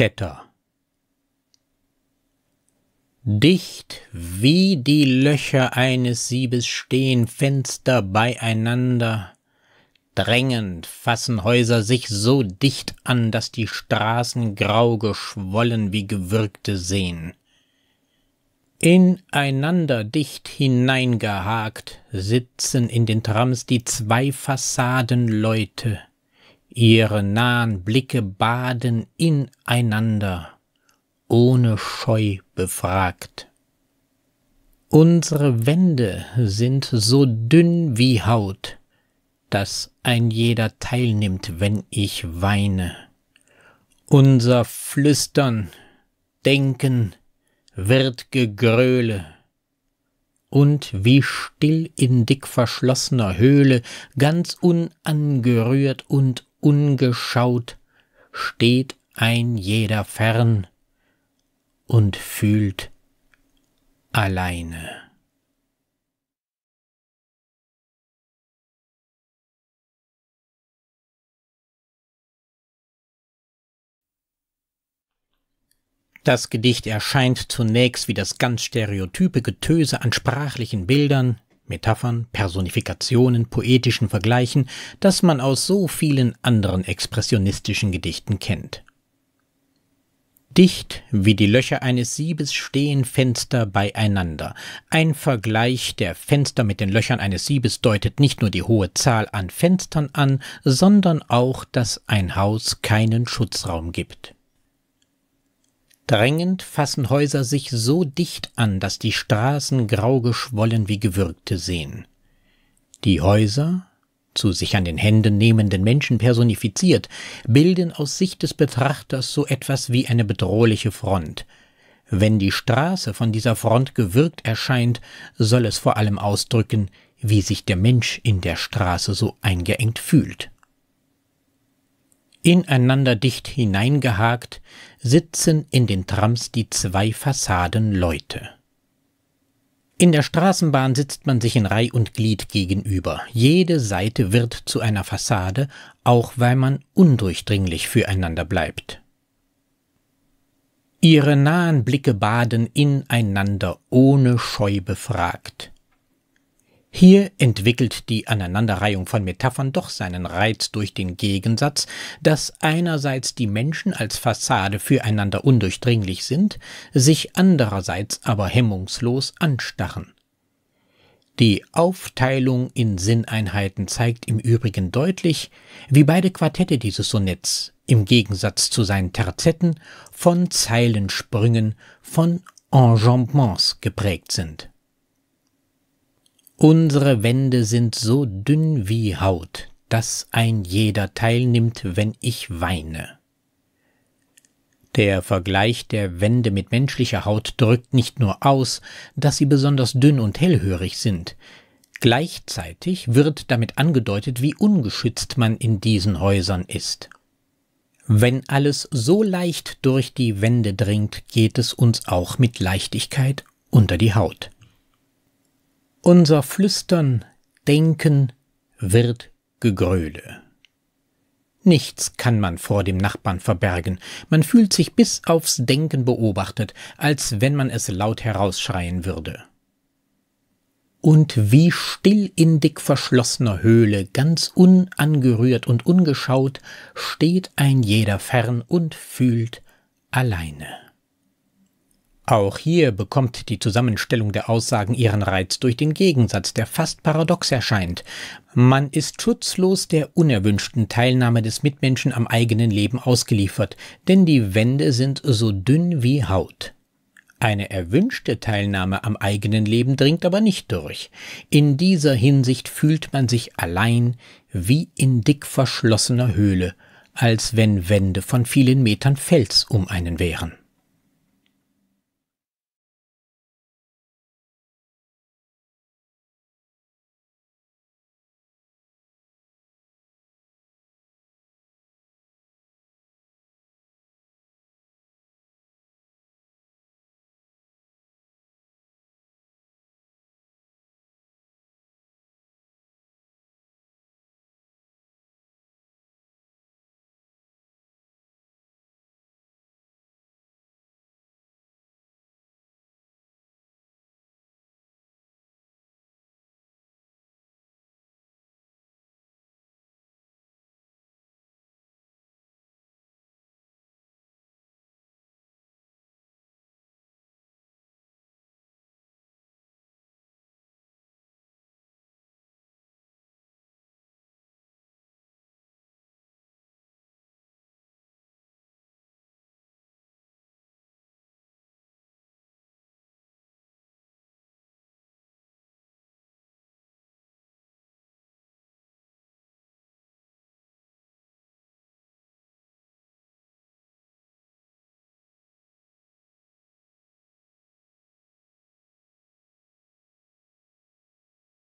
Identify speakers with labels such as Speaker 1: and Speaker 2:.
Speaker 1: Städter Dicht wie die Löcher eines Siebes stehen Fenster beieinander, drängend fassen Häuser sich so dicht an, dass die Straßen grau geschwollen wie gewürgte Seen. Ineinander dicht hineingehakt sitzen in den Trams die zwei Fassadenleute, ihre nahen Blicke baden ineinander, ohne Scheu befragt. Unsere Wände sind so dünn wie Haut, dass ein jeder teilnimmt, wenn ich weine. Unser Flüstern, Denken wird Gegröle. Und wie still in dick verschlossener Höhle, ganz unangerührt und ungeschaut steht ein jeder fern und fühlt alleine. Das Gedicht erscheint zunächst wie das ganz stereotype Getöse an sprachlichen Bildern, Metaphern, Personifikationen, poetischen Vergleichen, das man aus so vielen anderen expressionistischen Gedichten kennt. Dicht wie die Löcher eines Siebes stehen Fenster beieinander. Ein Vergleich der Fenster mit den Löchern eines Siebes deutet nicht nur die hohe Zahl an Fenstern an, sondern auch, dass ein Haus keinen Schutzraum gibt. Drängend fassen Häuser sich so dicht an, dass die Straßen grau geschwollen wie gewürgte sehen. Die Häuser, zu sich an den Händen nehmenden Menschen personifiziert, bilden aus Sicht des Betrachters so etwas wie eine bedrohliche Front. Wenn die Straße von dieser Front gewürgt erscheint, soll es vor allem ausdrücken, wie sich der Mensch in der Straße so eingeengt fühlt. Ineinander dicht hineingehakt sitzen in den Trams die zwei Fassaden Leute. In der Straßenbahn sitzt man sich in Reih und Glied gegenüber. Jede Seite wird zu einer Fassade, auch weil man undurchdringlich füreinander bleibt. Ihre nahen Blicke baden ineinander ohne Scheu befragt. Hier entwickelt die Aneinanderreihung von Metaphern doch seinen Reiz durch den Gegensatz, dass einerseits die Menschen als Fassade füreinander undurchdringlich sind, sich andererseits aber hemmungslos anstachen. Die Aufteilung in Sinneinheiten zeigt im Übrigen deutlich, wie beide Quartette dieses Sonetts, im Gegensatz zu seinen Terzetten, von Zeilensprüngen, von Enjambements geprägt sind. Unsere Wände sind so dünn wie Haut, dass ein jeder teilnimmt, wenn ich weine. Der Vergleich der Wände mit menschlicher Haut drückt nicht nur aus, dass sie besonders dünn und hellhörig sind, gleichzeitig wird damit angedeutet, wie ungeschützt man in diesen Häusern ist. Wenn alles so leicht durch die Wände dringt, geht es uns auch mit Leichtigkeit unter die Haut. Unser Flüstern, Denken wird Gegröle. Nichts kann man vor dem Nachbarn verbergen. Man fühlt sich bis aufs Denken beobachtet, als wenn man es laut herausschreien würde. Und wie still in dick verschlossener Höhle, ganz unangerührt und ungeschaut, steht ein jeder fern und fühlt alleine. Auch hier bekommt die Zusammenstellung der Aussagen ihren Reiz durch den Gegensatz, der fast paradox erscheint. Man ist schutzlos der unerwünschten Teilnahme des Mitmenschen am eigenen Leben ausgeliefert, denn die Wände sind so dünn wie Haut. Eine erwünschte Teilnahme am eigenen Leben dringt aber nicht durch. In dieser Hinsicht fühlt man sich allein wie in dick verschlossener Höhle, als wenn Wände von vielen Metern Fels um einen wären.